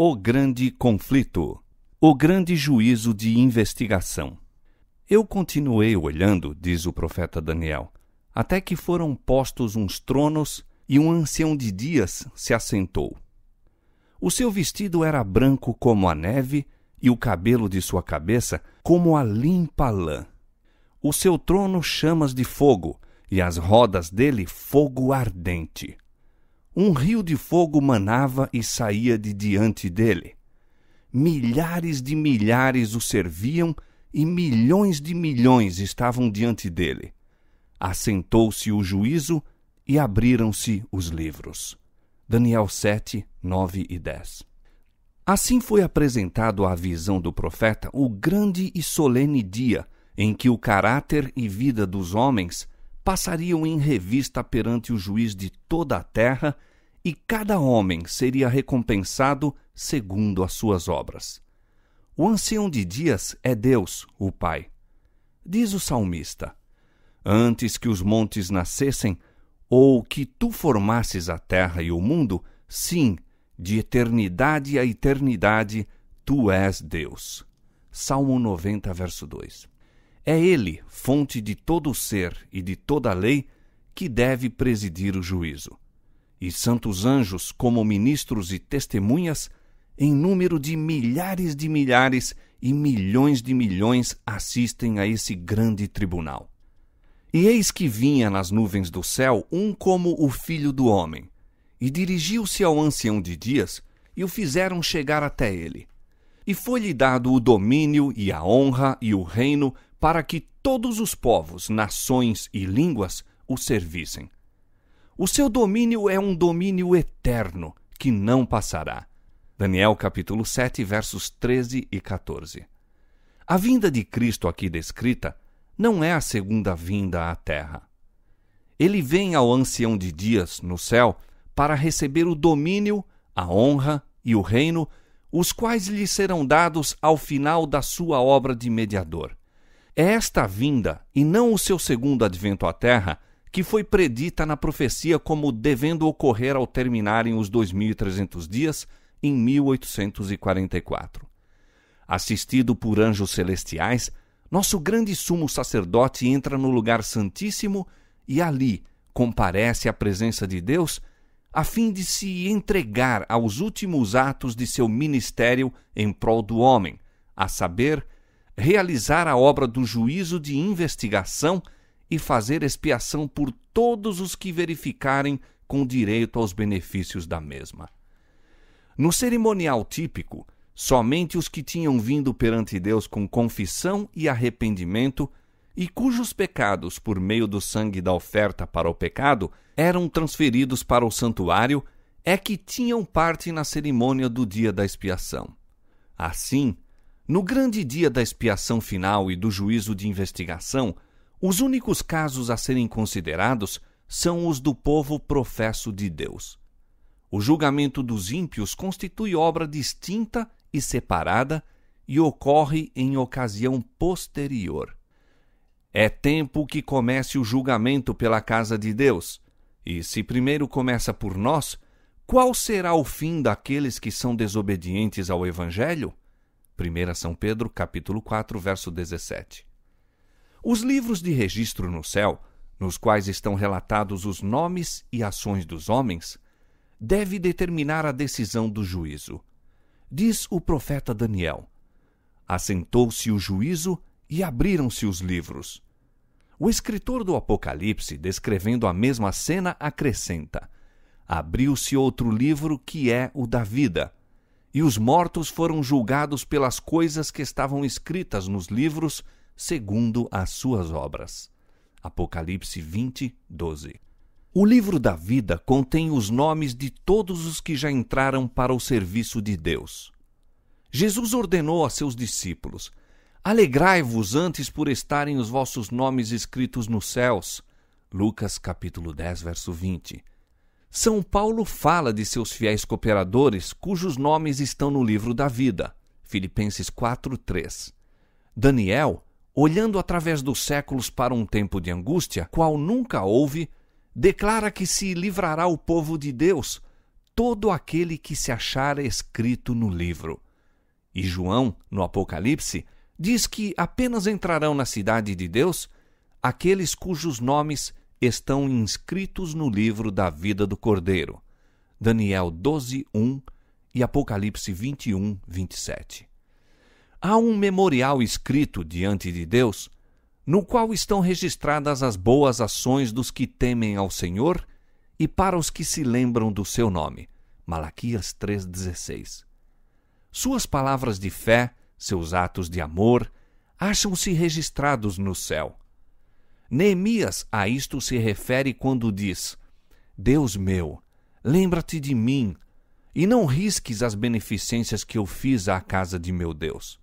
O Grande Conflito O Grande Juízo de Investigação. Eu continuei olhando, diz o profeta Daniel, até que foram postos uns tronos e um ancião de dias se assentou. O seu vestido era branco como a neve e o cabelo de sua cabeça como a limpa lã. O seu trono chamas de fogo e as rodas dele fogo ardente. Um rio de fogo manava e saía de diante dele. Milhares de milhares o serviam e milhões de milhões estavam diante dele. Assentou-se o juízo e abriram-se os livros. Daniel 7, 9 e 10. Assim foi apresentado à visão do profeta o grande e solene dia em que o caráter e vida dos homens passariam em revista perante o juiz de toda a terra e cada homem seria recompensado segundo as suas obras. O ancião de dias é Deus, o Pai. Diz o salmista: Antes que os montes nascessem, ou que tu formasses a terra e o mundo, sim, de eternidade a eternidade, tu és Deus. Salmo 90, verso 2. É Ele, fonte de todo o ser e de toda a lei, que deve presidir o juízo e santos anjos como ministros e testemunhas, em número de milhares de milhares e milhões de milhões assistem a esse grande tribunal. E eis que vinha nas nuvens do céu um como o filho do homem, e dirigiu-se ao ancião de dias, e o fizeram chegar até ele. E foi-lhe dado o domínio e a honra e o reino para que todos os povos, nações e línguas o servissem o seu domínio é um domínio eterno, que não passará. Daniel capítulo 7, versos 13 e 14. A vinda de Cristo aqui descrita não é a segunda vinda à terra. Ele vem ao ancião de dias no céu para receber o domínio, a honra e o reino, os quais lhe serão dados ao final da sua obra de mediador. É esta vinda, e não o seu segundo advento à terra, que foi predita na profecia como devendo ocorrer ao terminarem os 2.300 dias em 1844. Assistido por anjos celestiais, nosso grande sumo sacerdote entra no lugar santíssimo e ali comparece à presença de Deus a fim de se entregar aos últimos atos de seu ministério em prol do homem, a saber, realizar a obra do juízo de investigação e fazer expiação por todos os que verificarem com direito aos benefícios da mesma. No cerimonial típico, somente os que tinham vindo perante Deus com confissão e arrependimento e cujos pecados, por meio do sangue da oferta para o pecado, eram transferidos para o santuário, é que tinham parte na cerimônia do dia da expiação. Assim, no grande dia da expiação final e do juízo de investigação, os únicos casos a serem considerados são os do povo professo de Deus. O julgamento dos ímpios constitui obra distinta e separada e ocorre em ocasião posterior. É tempo que comece o julgamento pela casa de Deus. E se primeiro começa por nós, qual será o fim daqueles que são desobedientes ao evangelho? 1 São Pedro, capítulo 4, verso 17. Os livros de registro no céu, nos quais estão relatados os nomes e ações dos homens, deve determinar a decisão do juízo. Diz o profeta Daniel: Assentou-se o juízo e abriram-se os livros. O escritor do Apocalipse, descrevendo a mesma cena, acrescenta: Abriu-se outro livro que é o da vida, e os mortos foram julgados pelas coisas que estavam escritas nos livros segundo as suas obras. Apocalipse 20, 12. O livro da vida contém os nomes de todos os que já entraram para o serviço de Deus. Jesus ordenou a seus discípulos: Alegrai-vos antes por estarem os vossos nomes escritos nos céus. Lucas capítulo 10, verso 20. São Paulo fala de seus fiéis cooperadores cujos nomes estão no livro da vida. Filipenses 4:3. Daniel olhando através dos séculos para um tempo de angústia, qual nunca houve, declara que se livrará o povo de Deus, todo aquele que se achar escrito no livro. E João, no Apocalipse, diz que apenas entrarão na cidade de Deus aqueles cujos nomes estão inscritos no livro da vida do Cordeiro. Daniel 12, 1 e Apocalipse 21, 27 há um memorial escrito diante de Deus, no qual estão registradas as boas ações dos que temem ao Senhor e para os que se lembram do seu nome. Malaquias 3,16. Suas palavras de fé, seus atos de amor, acham-se registrados no céu. Neemias a isto se refere quando diz: Deus meu, lembra-te de mim, e não risques as beneficências que eu fiz à casa de meu Deus.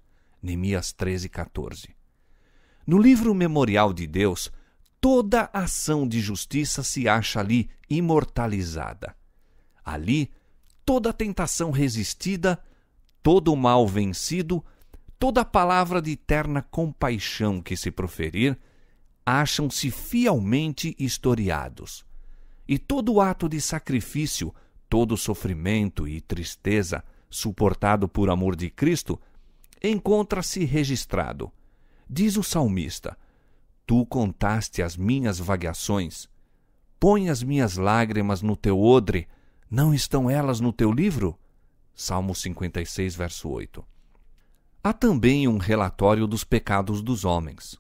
Neemias 13, 14. No livro Memorial de Deus, toda ação de justiça se acha ali imortalizada. Ali, toda tentação resistida, todo mal vencido, toda palavra de terna compaixão que se proferir, acham-se fielmente historiados. E todo ato de sacrifício, todo sofrimento e tristeza suportado por amor de Cristo encontra-se registrado. Diz o salmista: Tu contaste as minhas vagações. Põe as minhas lágrimas no teu odre, não estão elas no teu livro? Salmo 56, verso 8. Há também um relatório dos pecados dos homens.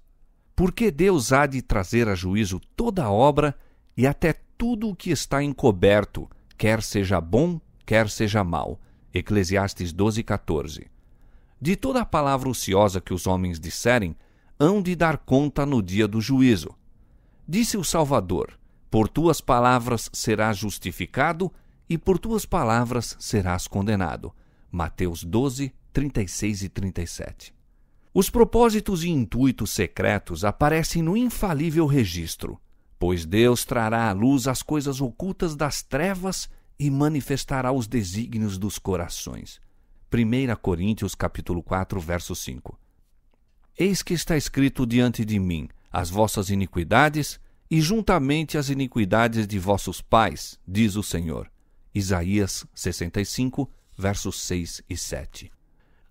Porque Deus há de trazer a juízo toda a obra e até tudo o que está encoberto, quer seja bom, quer seja mal. Eclesiastes 12, 14. De toda a palavra ociosa que os homens disserem, hão de dar conta no dia do juízo. Disse o Salvador: Por tuas palavras serás justificado, e por tuas palavras serás condenado. Mateus 12, 36 e 37. Os propósitos e intuitos secretos aparecem no infalível registro, pois Deus trará à luz as coisas ocultas das trevas e manifestará os desígnios dos corações. 1 Coríntios capítulo 4, verso 5. Eis que está escrito diante de mim as vossas iniquidades e juntamente as iniquidades de vossos pais, diz o Senhor. Isaías 65, versos 6 e 7.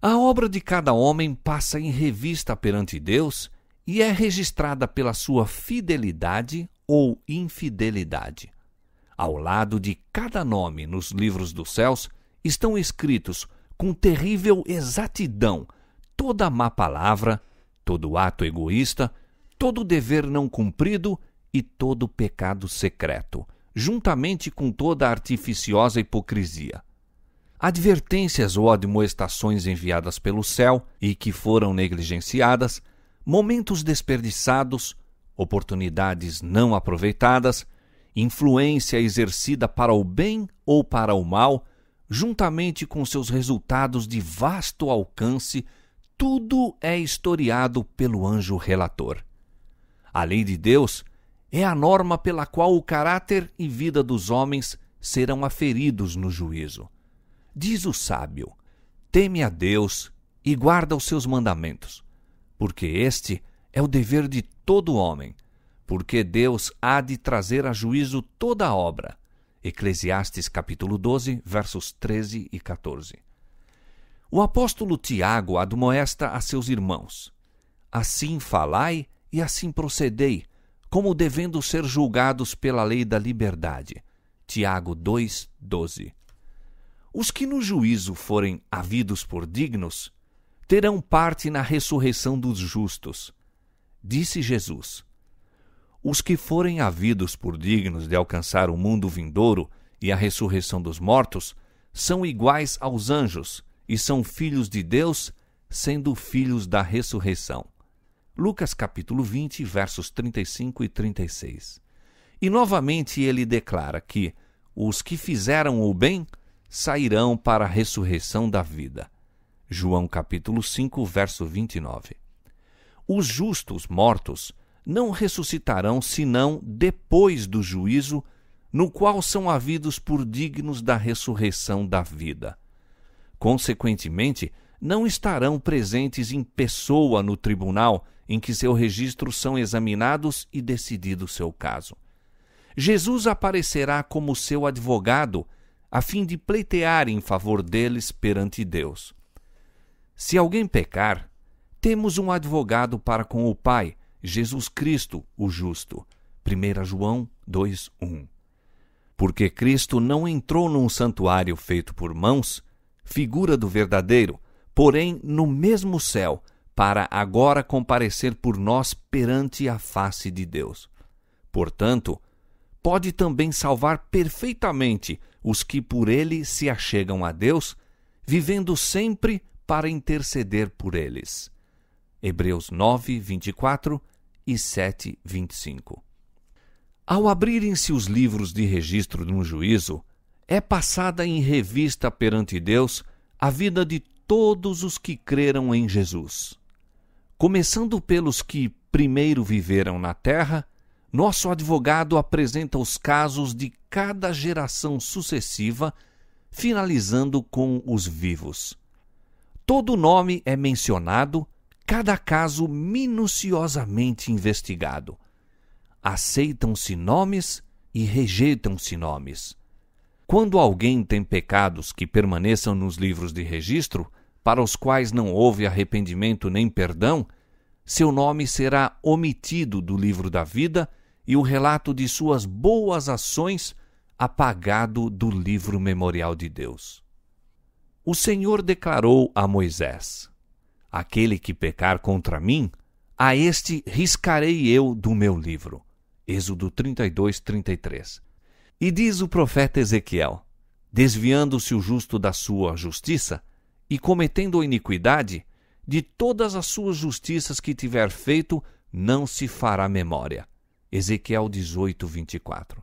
A obra de cada homem passa em revista perante Deus e é registrada pela sua fidelidade ou infidelidade. Ao lado de cada nome nos livros dos céus estão escritos com terrível exatidão toda má palavra, todo ato egoísta, todo dever não cumprido e todo pecado secreto, juntamente com toda artificiosa hipocrisia. Advertências ou admoestações enviadas pelo céu e que foram negligenciadas, momentos desperdiçados, oportunidades não aproveitadas, influência exercida para o bem ou para o mal juntamente com seus resultados de vasto alcance, tudo é historiado pelo anjo relator. A lei de Deus é a norma pela qual o caráter e vida dos homens serão aferidos no juízo. Diz o sábio: teme a Deus e guarda os seus mandamentos, porque este é o dever de todo homem, porque Deus há de trazer a juízo toda obra, Eclesiastes capítulo 12, versos 13 e 14. O apóstolo Tiago admoesta a seus irmãos: Assim falai e assim procedei, como devendo ser julgados pela lei da liberdade. Tiago 2, 12. Os que no juízo forem havidos por dignos, terão parte na ressurreição dos justos. Disse Jesus: os que forem havidos por dignos de alcançar o mundo vindouro e a ressurreição dos mortos, são iguais aos anjos e são filhos de Deus, sendo filhos da ressurreição. Lucas capítulo 20, versos 35 e 36. E novamente ele declara que os que fizeram o bem sairão para a ressurreição da vida. João capítulo 5, verso 29. Os justos mortos não ressuscitarão senão depois do juízo, no qual são havidos por dignos da ressurreição da vida. Consequentemente, não estarão presentes em pessoa no tribunal em que seu registro são examinados e decidido seu caso. Jesus aparecerá como seu advogado, a fim de pleitear em favor deles perante Deus. Se alguém pecar, temos um advogado para com o Pai, Jesus Cristo, o justo. 1 João 2:1. Porque Cristo não entrou num santuário feito por mãos, figura do verdadeiro, porém no mesmo céu, para agora comparecer por nós perante a face de Deus. Portanto, pode também salvar perfeitamente os que por ele se achegam a Deus, vivendo sempre para interceder por eles. Hebreus 9, 24 e 7,25. Ao abrirem-se os livros de registro de um juízo, é passada em revista perante Deus a vida de todos os que creram em Jesus. Começando pelos que primeiro viveram na terra, nosso advogado apresenta os casos de cada geração sucessiva, finalizando com os vivos. Todo nome é mencionado cada caso minuciosamente investigado. Aceitam-se nomes e rejeitam-se nomes. Quando alguém tem pecados que permaneçam nos livros de registro, para os quais não houve arrependimento nem perdão, seu nome será omitido do livro da vida e o relato de suas boas ações apagado do livro memorial de Deus. O Senhor declarou a Moisés: Aquele que pecar contra mim, a este riscarei eu do meu livro. Êxodo 32, 33. E diz o profeta Ezequiel: Desviando-se o justo da sua justiça, e cometendo iniquidade, de todas as suas justiças que tiver feito, não se fará memória. Ezequiel 18, 24.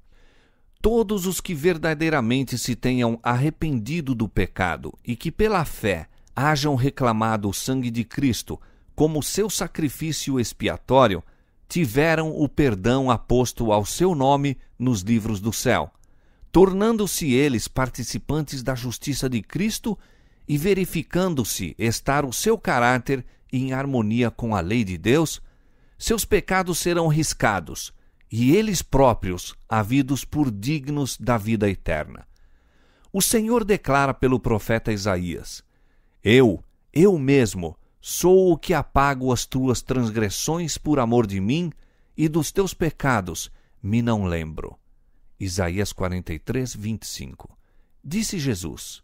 Todos os que verdadeiramente se tenham arrependido do pecado e que pela fé hajam reclamado o sangue de Cristo como seu sacrifício expiatório, tiveram o perdão aposto ao seu nome nos livros do céu, tornando-se eles participantes da justiça de Cristo e verificando-se estar o seu caráter em harmonia com a lei de Deus, seus pecados serão riscados e eles próprios havidos por dignos da vida eterna. O Senhor declara pelo profeta Isaías: eu, eu mesmo, sou o que apago as tuas transgressões por amor de mim e dos teus pecados me não lembro. Isaías 43, 25. Disse Jesus: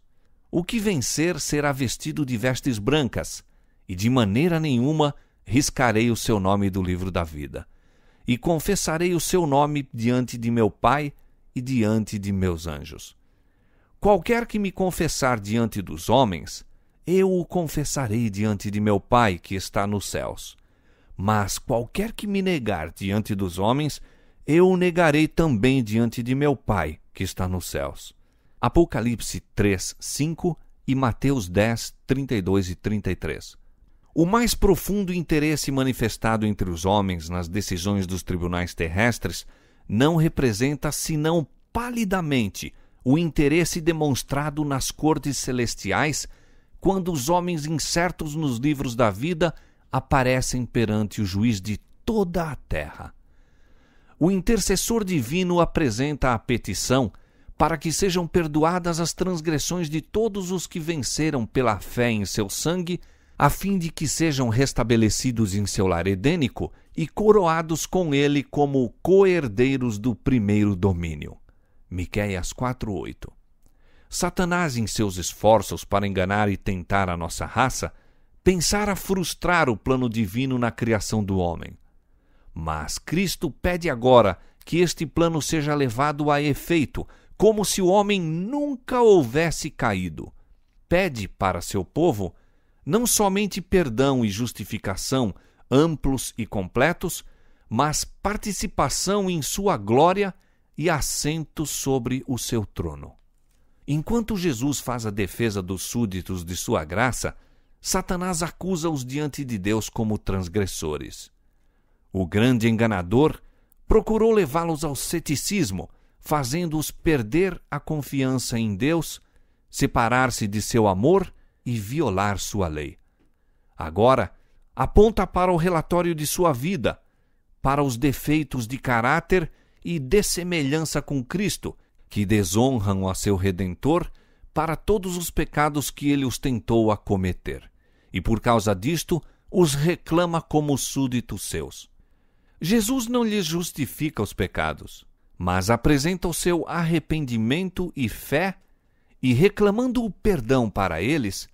O que vencer será vestido de vestes brancas, e de maneira nenhuma riscarei o seu nome do livro da vida. E confessarei o seu nome diante de meu Pai e diante de meus anjos. Qualquer que me confessar diante dos homens, eu o confessarei diante de meu Pai que está nos céus. Mas qualquer que me negar diante dos homens, eu o negarei também diante de meu Pai que está nos céus. Apocalipse 3, 5 e Mateus 10, 32 e 33. O mais profundo interesse manifestado entre os homens nas decisões dos tribunais terrestres não representa senão palidamente o interesse demonstrado nas cortes celestiais quando os homens incertos nos livros da vida aparecem perante o juiz de toda a terra. O intercessor divino apresenta a petição para que sejam perdoadas as transgressões de todos os que venceram pela fé em seu sangue, a fim de que sejam restabelecidos em seu lar edênico e coroados com ele como co-herdeiros do primeiro domínio. Miqueias 4:8 Satanás, em seus esforços para enganar e tentar a nossa raça, pensara frustrar o plano divino na criação do homem. Mas Cristo pede agora que este plano seja levado a efeito, como se o homem nunca houvesse caído. Pede para seu povo não somente perdão e justificação amplos e completos, mas participação em sua glória e assento sobre o seu trono. Enquanto Jesus faz a defesa dos súditos de sua graça, Satanás acusa-os diante de Deus como transgressores. O grande enganador procurou levá-los ao ceticismo, fazendo-os perder a confiança em Deus, separar-se de seu amor e violar sua lei. Agora, aponta para o relatório de sua vida, para os defeitos de caráter e dessemelhança com Cristo que desonram a seu Redentor para todos os pecados que ele os tentou a cometer, e por causa disto os reclama como súditos seus. Jesus não lhes justifica os pecados, mas apresenta o seu arrependimento e fé, e reclamando o perdão para eles,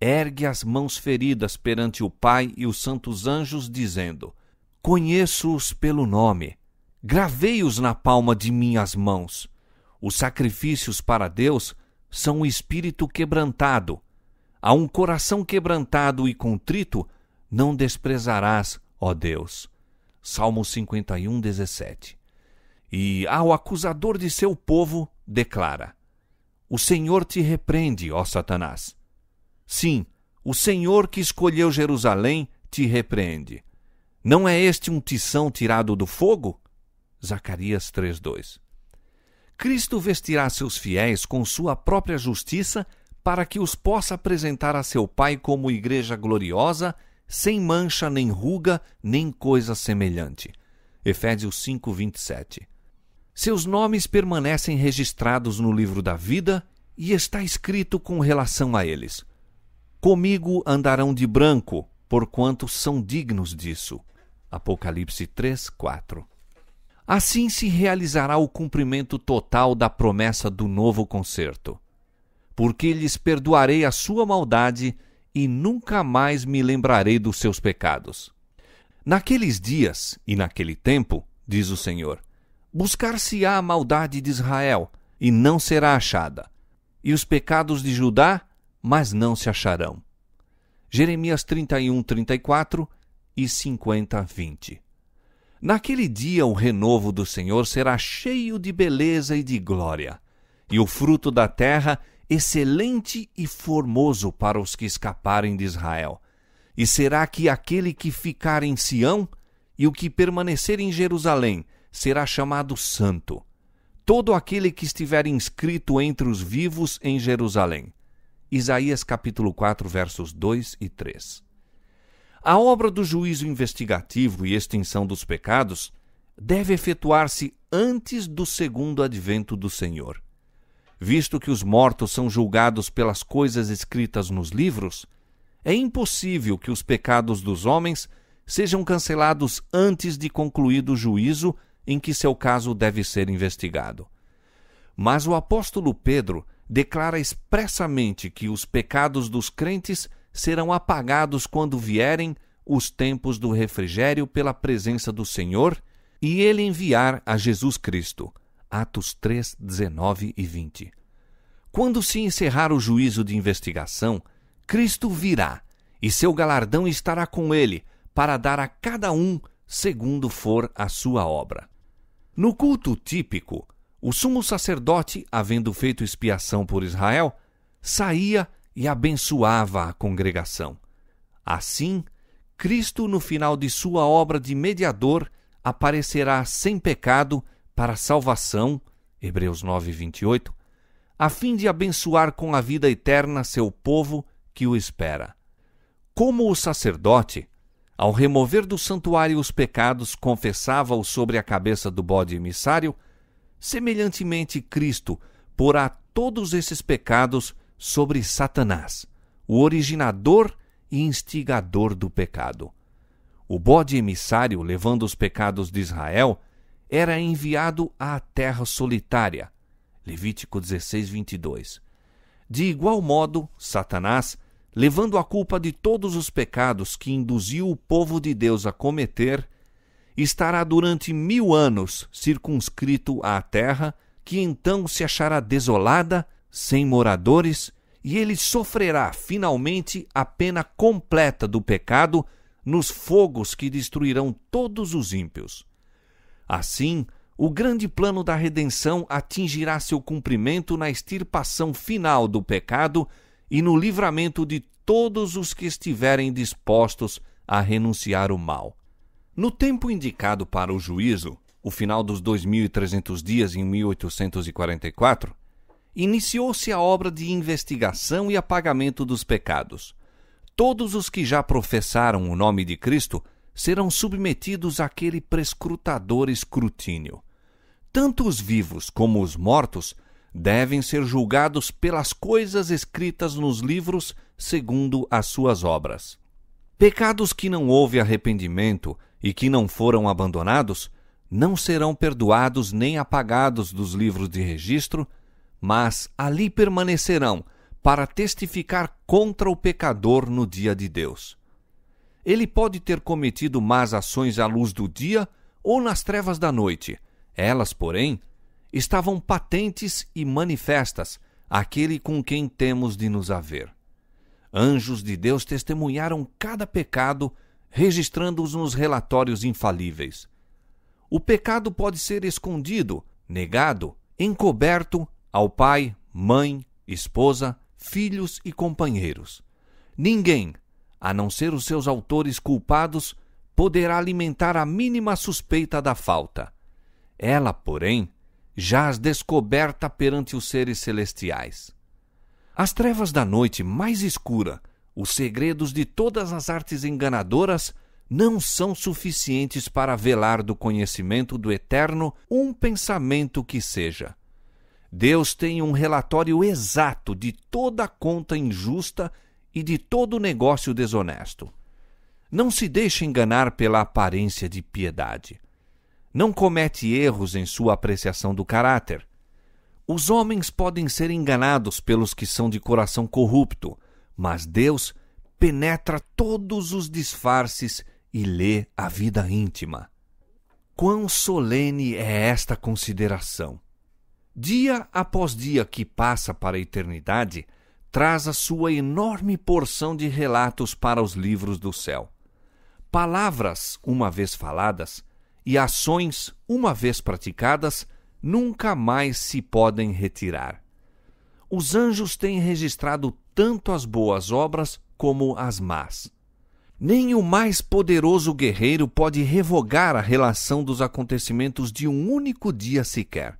ergue as mãos feridas perante o Pai e os santos anjos, dizendo: Conheço-os pelo nome, gravei-os na palma de minhas mãos os sacrifícios para Deus são um espírito quebrantado. A um coração quebrantado e contrito não desprezarás, ó Deus. Salmo 51, 17. E ao acusador de seu povo declara: O Senhor te repreende, ó Satanás. Sim, o Senhor que escolheu Jerusalém te repreende. Não é este um tição tirado do fogo? Zacarias 3:2. Cristo vestirá seus fiéis com sua própria justiça para que os possa apresentar a seu Pai como igreja gloriosa, sem mancha, nem ruga, nem coisa semelhante. Efésios 5, 27. Seus nomes permanecem registrados no livro da vida e está escrito com relação a eles: Comigo andarão de branco, porquanto são dignos disso. Apocalipse 3, 4. Assim se realizará o cumprimento total da promessa do novo concerto. Porque lhes perdoarei a sua maldade e nunca mais me lembrarei dos seus pecados. Naqueles dias e naquele tempo, diz o Senhor, buscar-se-á a maldade de Israel, e não será achada, e os pecados de Judá, mas não se acharão. Jeremias 31, 34 e 50, 20. Naquele dia o renovo do Senhor será cheio de beleza e de glória, e o fruto da terra excelente e formoso para os que escaparem de Israel. E será que aquele que ficar em Sião e o que permanecer em Jerusalém será chamado santo, todo aquele que estiver inscrito entre os vivos em Jerusalém. Isaías capítulo 4, versos 2 e 3. A obra do juízo investigativo e extinção dos pecados deve efetuar-se antes do segundo advento do Senhor. Visto que os mortos são julgados pelas coisas escritas nos livros, é impossível que os pecados dos homens sejam cancelados antes de concluído o juízo em que seu caso deve ser investigado. Mas o apóstolo Pedro declara expressamente que os pecados dos crentes serão apagados quando vierem os tempos do refrigério pela presença do Senhor e ele enviar a Jesus Cristo. Atos 3, 19 e 20. Quando se encerrar o juízo de investigação, Cristo virá e seu galardão estará com ele para dar a cada um segundo for a sua obra. No culto típico, o sumo sacerdote, havendo feito expiação por Israel, saía e abençoava a congregação. Assim, Cristo, no final de sua obra de mediador, aparecerá sem pecado para salvação, Hebreus 9, 28, a fim de abençoar com a vida eterna seu povo que o espera. Como o sacerdote, ao remover do santuário os pecados, confessava-os sobre a cabeça do bode emissário, semelhantemente Cristo porá todos esses pecados sobre Satanás, o originador e instigador do pecado. O bode emissário levando os pecados de Israel era enviado à terra solitária. Levítico 16, 22. De igual modo, Satanás, levando a culpa de todos os pecados que induziu o povo de Deus a cometer, estará durante mil anos circunscrito à terra, que então se achará desolada, sem moradores, e ele sofrerá finalmente a pena completa do pecado nos fogos que destruirão todos os ímpios. Assim, o grande plano da redenção atingirá seu cumprimento na extirpação final do pecado e no livramento de todos os que estiverem dispostos a renunciar o mal. No tempo indicado para o juízo, o final dos 2.300 dias em 1844, iniciou-se a obra de investigação e apagamento dos pecados. Todos os que já professaram o nome de Cristo serão submetidos àquele prescrutador escrutínio. Tanto os vivos como os mortos devem ser julgados pelas coisas escritas nos livros segundo as suas obras. Pecados que não houve arrependimento e que não foram abandonados não serão perdoados nem apagados dos livros de registro mas ali permanecerão para testificar contra o pecador no dia de Deus. Ele pode ter cometido más ações à luz do dia ou nas trevas da noite. Elas, porém, estavam patentes e manifestas àquele com quem temos de nos haver. Anjos de Deus testemunharam cada pecado, registrando-os nos relatórios infalíveis. O pecado pode ser escondido, negado, encoberto ao pai, mãe, esposa, filhos e companheiros. Ninguém, a não ser os seus autores culpados, poderá alimentar a mínima suspeita da falta. Ela, porém, jaz descoberta perante os seres celestiais. As trevas da noite mais escura, os segredos de todas as artes enganadoras, não são suficientes para velar do conhecimento do eterno um pensamento que seja. Deus tem um relatório exato de toda conta injusta e de todo negócio desonesto. Não se deixe enganar pela aparência de piedade. Não comete erros em sua apreciação do caráter. Os homens podem ser enganados pelos que são de coração corrupto, mas Deus penetra todos os disfarces e lê a vida íntima. Quão solene é esta consideração! dia após dia que passa para a eternidade, traz a sua enorme porção de relatos para os livros do céu. Palavras, uma vez faladas, e ações, uma vez praticadas, nunca mais se podem retirar. Os anjos têm registrado tanto as boas obras como as más. Nem o mais poderoso guerreiro pode revogar a relação dos acontecimentos de um único dia sequer.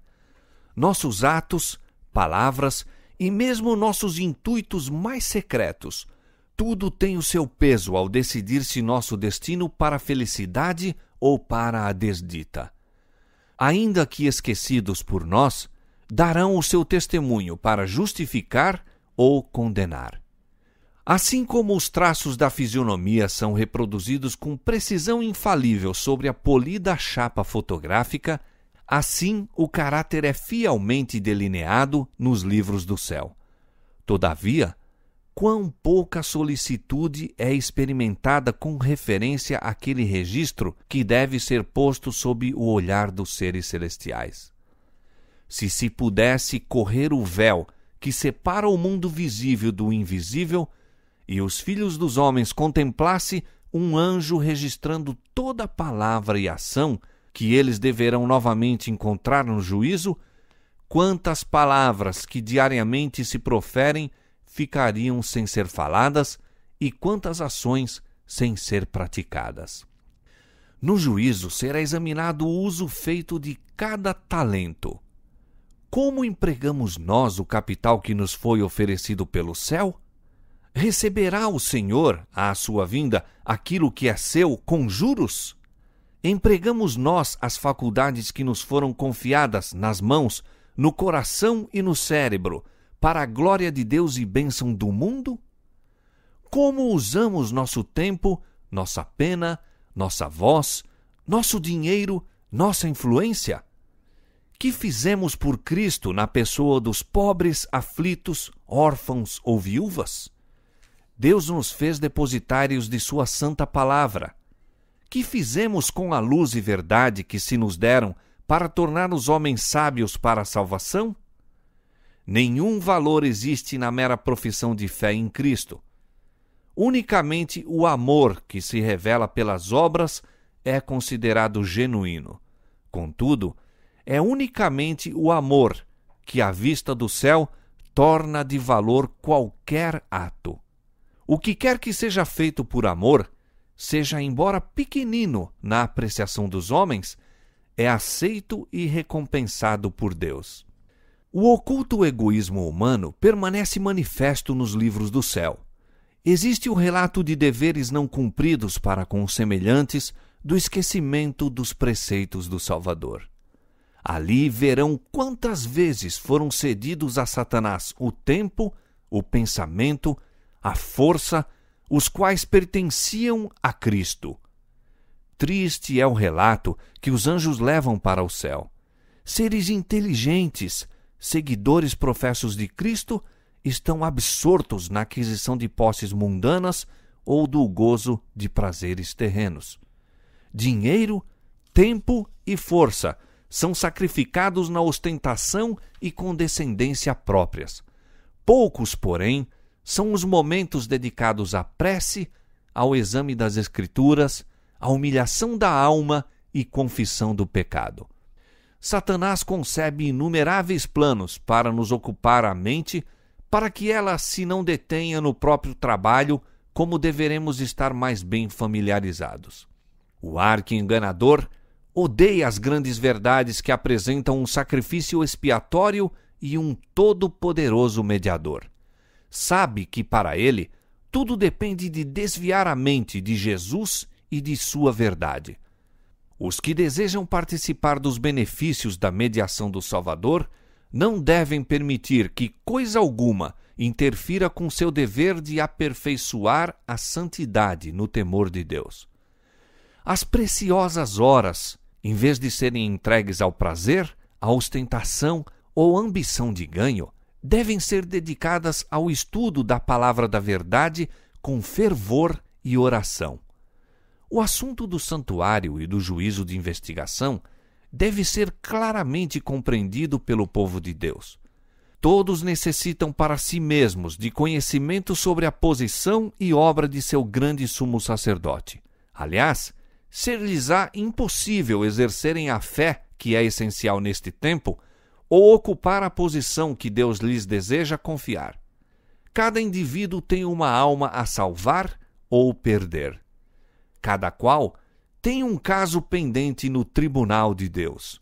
Nossos atos, palavras e mesmo nossos intuitos mais secretos, tudo tem o seu peso ao decidir se nosso destino para a felicidade ou para a desdita. Ainda que esquecidos por nós, darão o seu testemunho para justificar ou condenar. Assim como os traços da fisionomia são reproduzidos com precisão infalível sobre a polida chapa fotográfica, Assim, o caráter é fielmente delineado nos livros do céu. Todavia, quão pouca solicitude é experimentada com referência àquele registro que deve ser posto sob o olhar dos seres celestiais. Se se pudesse correr o véu que separa o mundo visível do invisível, e os filhos dos homens contemplasse um anjo registrando toda palavra e ação que eles deverão novamente encontrar no juízo, quantas palavras que diariamente se proferem ficariam sem ser faladas e quantas ações sem ser praticadas. No juízo será examinado o uso feito de cada talento. Como empregamos nós o capital que nos foi oferecido pelo céu? Receberá o Senhor, à sua vinda, aquilo que é seu com juros? empregamos nós as faculdades que nos foram confiadas nas mãos, no coração e no cérebro, para a glória de Deus e bênção do mundo? Como usamos nosso tempo, nossa pena, nossa voz, nosso dinheiro, nossa influência? Que fizemos por Cristo na pessoa dos pobres, aflitos, órfãos ou viúvas? Deus nos fez depositários de Sua Santa Palavra que fizemos com a luz e verdade que se nos deram para tornar os homens sábios para a salvação? Nenhum valor existe na mera profissão de fé em Cristo. Unicamente o amor que se revela pelas obras é considerado genuíno. Contudo, é unicamente o amor que, à vista do céu, torna de valor qualquer ato. O que quer que seja feito por amor seja embora pequenino na apreciação dos homens, é aceito e recompensado por Deus. O oculto egoísmo humano permanece manifesto nos livros do céu. Existe o relato de deveres não cumpridos para com os semelhantes, do esquecimento dos preceitos do Salvador. Ali verão quantas vezes foram cedidos a Satanás o tempo, o pensamento, a força, os quais pertenciam a Cristo. Triste é o relato que os anjos levam para o céu. Seres inteligentes, seguidores professos de Cristo, estão absortos na aquisição de posses mundanas ou do gozo de prazeres terrenos. Dinheiro, tempo e força são sacrificados na ostentação e condescendência próprias. Poucos, porém, são os momentos dedicados à prece, ao exame das Escrituras, à humilhação da alma e confissão do pecado. Satanás concebe inumeráveis planos para nos ocupar a mente, para que ela se não detenha no próprio trabalho, como deveremos estar mais bem familiarizados. O arque-enganador odeia as grandes verdades que apresentam um sacrifício expiatório e um todo-poderoso mediador sabe que para ele tudo depende de desviar a mente de Jesus e de sua verdade. Os que desejam participar dos benefícios da mediação do Salvador não devem permitir que coisa alguma interfira com seu dever de aperfeiçoar a santidade no temor de Deus. As preciosas horas, em vez de serem entregues ao prazer, à ostentação ou ambição de ganho, devem ser dedicadas ao estudo da palavra da verdade com fervor e oração. O assunto do santuário e do juízo de investigação deve ser claramente compreendido pelo povo de Deus. Todos necessitam para si mesmos de conhecimento sobre a posição e obra de seu grande sumo sacerdote. Aliás, ser-lhes-á impossível exercerem a fé, que é essencial neste tempo, ou ocupar a posição que Deus lhes deseja confiar. Cada indivíduo tem uma alma a salvar ou perder. Cada qual tem um caso pendente no tribunal de Deus.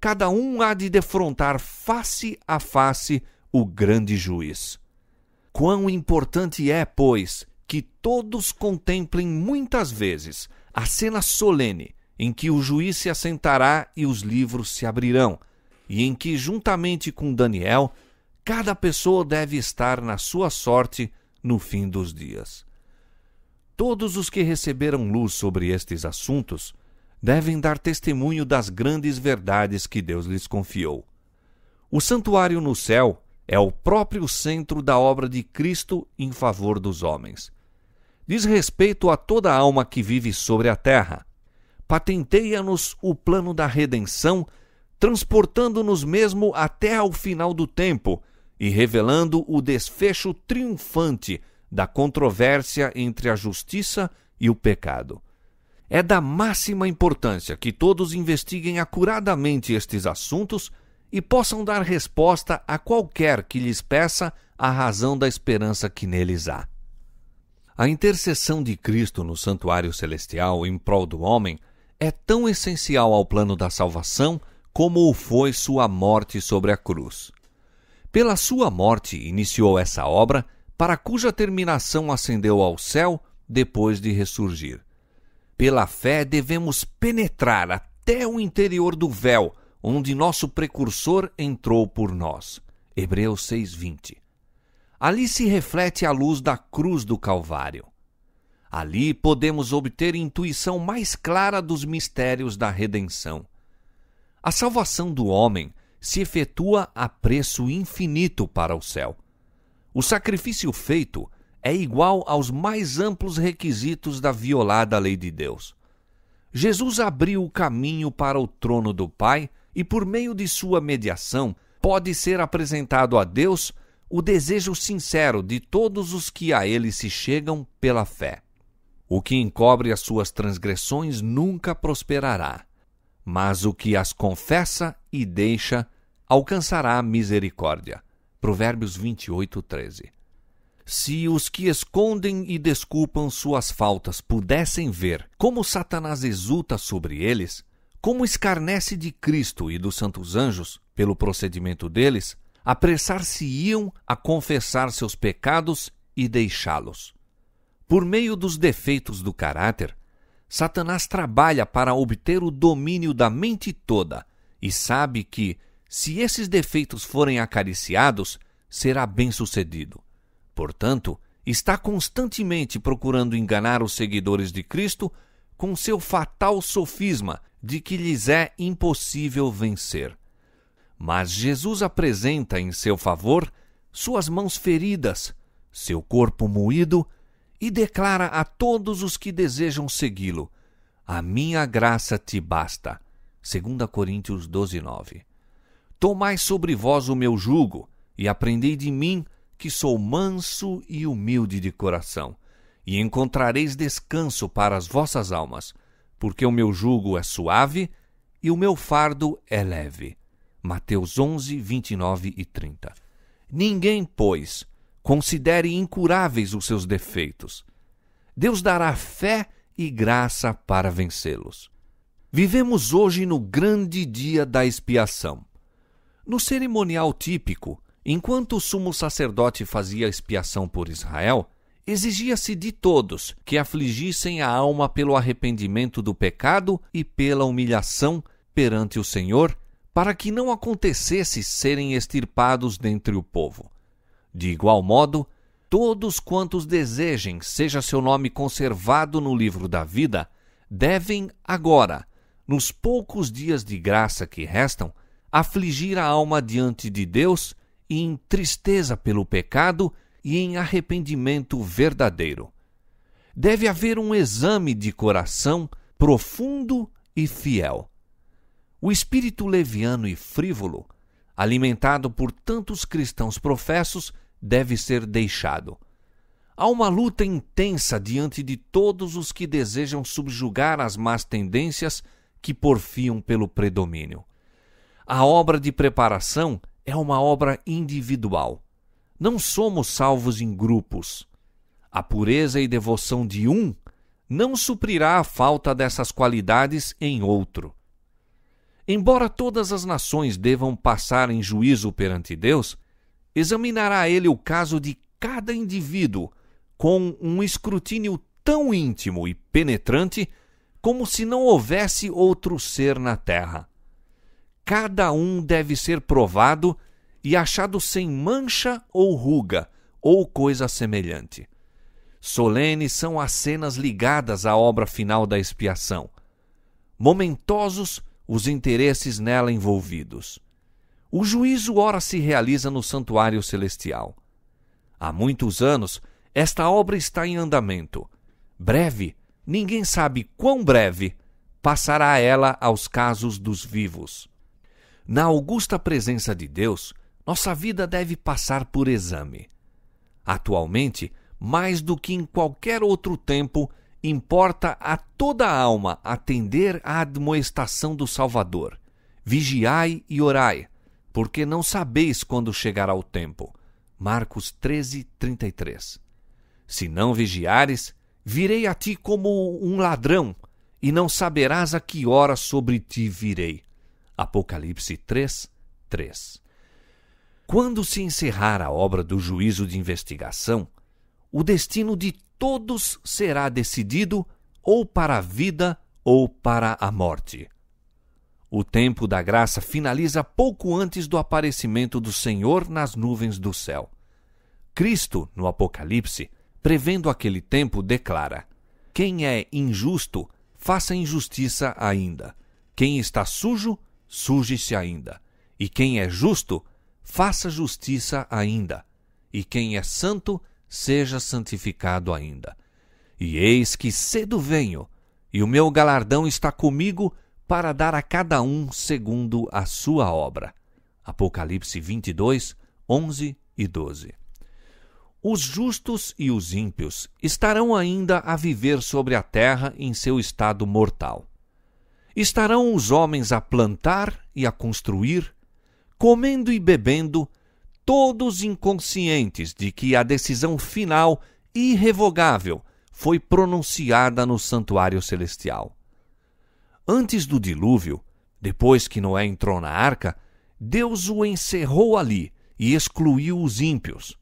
Cada um há de defrontar face a face o grande juiz. Quão importante é, pois, que todos contemplem muitas vezes a cena solene em que o juiz se assentará e os livros se abrirão e em que, juntamente com Daniel, cada pessoa deve estar na sua sorte no fim dos dias. Todos os que receberam luz sobre estes assuntos devem dar testemunho das grandes verdades que Deus lhes confiou. O santuário no céu é o próprio centro da obra de Cristo em favor dos homens. Diz respeito a toda alma que vive sobre a terra. Patenteia-nos o plano da redenção transportando-nos mesmo até ao final do tempo e revelando o desfecho triunfante da controvérsia entre a justiça e o pecado. É da máxima importância que todos investiguem acuradamente estes assuntos e possam dar resposta a qualquer que lhes peça a razão da esperança que neles há. A intercessão de Cristo no santuário celestial em prol do homem é tão essencial ao plano da salvação como foi sua morte sobre a cruz. Pela sua morte iniciou essa obra, para cuja terminação ascendeu ao céu depois de ressurgir. Pela fé devemos penetrar até o interior do véu, onde nosso precursor entrou por nós. Hebreus 6:20. Ali se reflete a luz da cruz do Calvário. Ali podemos obter intuição mais clara dos mistérios da redenção. A salvação do homem se efetua a preço infinito para o céu. O sacrifício feito é igual aos mais amplos requisitos da violada lei de Deus. Jesus abriu o caminho para o trono do Pai e, por meio de sua mediação, pode ser apresentado a Deus o desejo sincero de todos os que a Ele se chegam pela fé. O que encobre as suas transgressões nunca prosperará mas o que as confessa e deixa alcançará misericórdia. Provérbios 28, 13. Se os que escondem e desculpam suas faltas pudessem ver como Satanás exulta sobre eles, como escarnece de Cristo e dos santos anjos pelo procedimento deles, apressar-se-iam a confessar seus pecados e deixá-los. Por meio dos defeitos do caráter, Satanás trabalha para obter o domínio da mente toda e sabe que, se esses defeitos forem acariciados, será bem-sucedido. Portanto, está constantemente procurando enganar os seguidores de Cristo com seu fatal sofisma de que lhes é impossível vencer. Mas Jesus apresenta em seu favor suas mãos feridas, seu corpo moído e declara a todos os que desejam segui-lo: A minha graça te basta. 2 Coríntios 12, 9. Tomai sobre vós o meu jugo e aprendei de mim, que sou manso e humilde de coração, e encontrareis descanso para as vossas almas, porque o meu jugo é suave e o meu fardo é leve. Mateus 11, 29 e 30. Ninguém, pois, Considere incuráveis os seus defeitos. Deus dará fé e graça para vencê-los. Vivemos hoje no grande dia da expiação. No cerimonial típico, enquanto o sumo sacerdote fazia expiação por Israel, exigia-se de todos que afligissem a alma pelo arrependimento do pecado e pela humilhação perante o Senhor, para que não acontecesse serem extirpados dentre o povo. De igual modo, todos quantos desejem seja seu nome conservado no livro da vida, devem agora, nos poucos dias de graça que restam, afligir a alma diante de Deus em tristeza pelo pecado e em arrependimento verdadeiro. Deve haver um exame de coração profundo e fiel. O espírito leviano e frívolo, alimentado por tantos cristãos professos, deve ser deixado. Há uma luta intensa diante de todos os que desejam subjugar as más tendências que porfiam pelo predomínio. A obra de preparação é uma obra individual. Não somos salvos em grupos. A pureza e devoção de um não suprirá a falta dessas qualidades em outro. Embora todas as nações devam passar em juízo perante Deus, examinará ele o caso de cada indivíduo com um escrutínio tão íntimo e penetrante como se não houvesse outro ser na terra. Cada um deve ser provado e achado sem mancha ou ruga ou coisa semelhante. Solenes são as cenas ligadas à obra final da expiação. Momentosos os interesses nela envolvidos. O juízo ora se realiza no santuário celestial. Há muitos anos, esta obra está em andamento. Breve, ninguém sabe quão breve, passará ela aos casos dos vivos. Na augusta presença de Deus, nossa vida deve passar por exame. Atualmente, mais do que em qualquer outro tempo, importa a toda a alma atender à admoestação do Salvador: vigiai e orai, porque não sabeis quando chegará o tempo. Marcos 13, 33. Se não vigiares, virei a ti como um ladrão, e não saberás a que hora sobre ti virei. Apocalipse 3, 3. Quando se encerrar a obra do juízo de investigação, o destino de todos será decidido ou para a vida ou para a morte. O tempo da graça finaliza pouco antes do aparecimento do Senhor nas nuvens do céu. Cristo, no Apocalipse, prevendo aquele tempo, declara: Quem é injusto, faça injustiça ainda. Quem está sujo, suje-se ainda. E quem é justo, faça justiça ainda. E quem é santo, seja santificado ainda. E eis que cedo venho, e o meu galardão está comigo para dar a cada um segundo a sua obra. Apocalipse 22, 11 e 12. Os justos e os ímpios estarão ainda a viver sobre a terra em seu estado mortal. Estarão os homens a plantar e a construir, comendo e bebendo, todos inconscientes de que a decisão final irrevogável foi pronunciada no santuário celestial. Antes do dilúvio, depois que Noé entrou na arca, Deus o encerrou ali e excluiu os ímpios.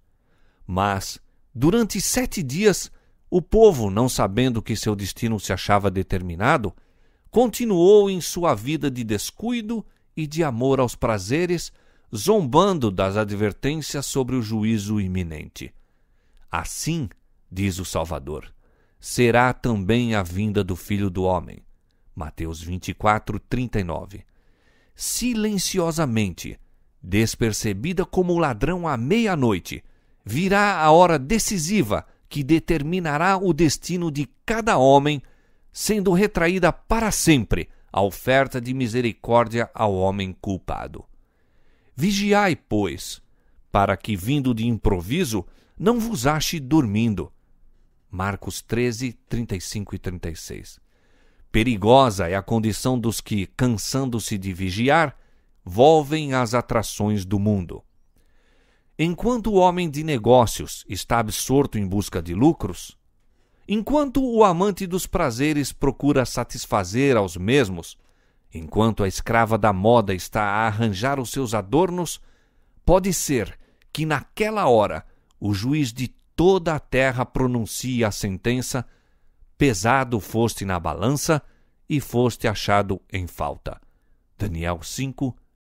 Mas, durante sete dias, o povo, não sabendo que seu destino se achava determinado, continuou em sua vida de descuido e de amor aos prazeres, zombando das advertências sobre o juízo iminente. Assim, diz o Salvador, será também a vinda do Filho do Homem. Mateus 24, 39. Silenciosamente, despercebida como o ladrão à meia-noite, virá a hora decisiva que determinará o destino de cada homem, sendo retraída para sempre a oferta de misericórdia ao homem culpado. Vigiai, pois, para que, vindo de improviso, não vos ache dormindo. Marcos 13, 35 e 36. Perigosa é a condição dos que, cansando-se de vigiar, volvem às atrações do mundo. Enquanto o homem de negócios está absorto em busca de lucros, enquanto o amante dos prazeres procura satisfazer aos mesmos, enquanto a escrava da moda está a arranjar os seus adornos, pode ser que naquela hora o juiz de toda a terra pronuncie a sentença pesado foste na balança e foste achado em falta. Daniel 5,